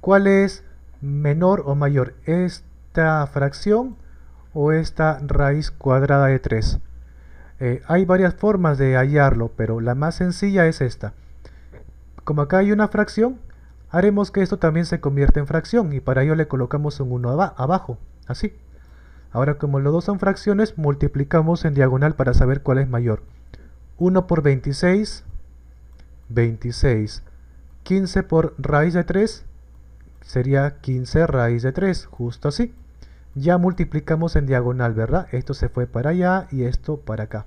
cuál es menor o mayor, esta fracción o esta raíz cuadrada de 3. Eh, hay varias formas de hallarlo, pero la más sencilla es esta. Como acá hay una fracción, haremos que esto también se convierta en fracción y para ello le colocamos un 1 abajo, así. Ahora como los dos son fracciones, multiplicamos en diagonal para saber cuál es mayor. 1 por 26, 26. 15 por raíz de 3, sería 15 raíz de 3, justo así. Ya multiplicamos en diagonal, ¿verdad? Esto se fue para allá y esto para acá.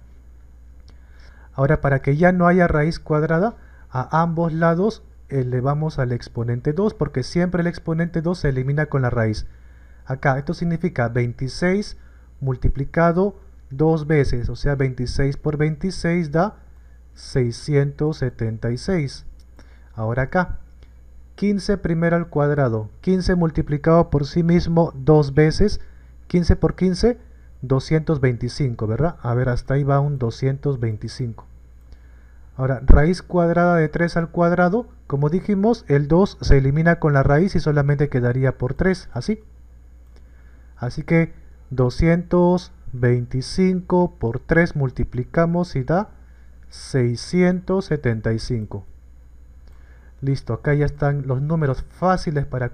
Ahora, para que ya no haya raíz cuadrada, a ambos lados elevamos eh, al exponente 2, porque siempre el exponente 2 se elimina con la raíz. Acá, esto significa 26 multiplicado dos veces, o sea 26 por 26 da 676. Ahora acá, 15 primero al cuadrado, 15 multiplicado por sí mismo dos veces, 15 por 15, 225, ¿verdad? A ver, hasta ahí va un 225. Ahora, raíz cuadrada de 3 al cuadrado, como dijimos, el 2 se elimina con la raíz y solamente quedaría por 3, así. Así que 225 por 3 multiplicamos y da 675. Listo, acá ya están los números fáciles para,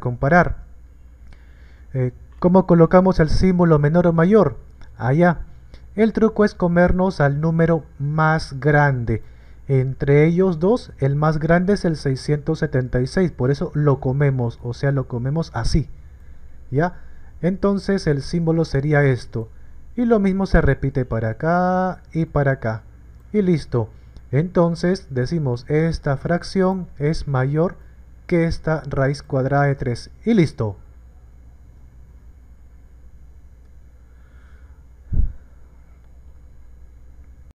comparar. Eh, ¿Cómo colocamos el símbolo menor o mayor? Allá. El truco es comernos al número más grande. Entre ellos dos, el más grande es el 676, por eso lo comemos, o sea, lo comemos así. ¿Ya? Entonces el símbolo sería esto. Y lo mismo se repite para acá y para acá. Y listo. Entonces decimos esta fracción es mayor que esta raíz cuadrada de 3 y listo.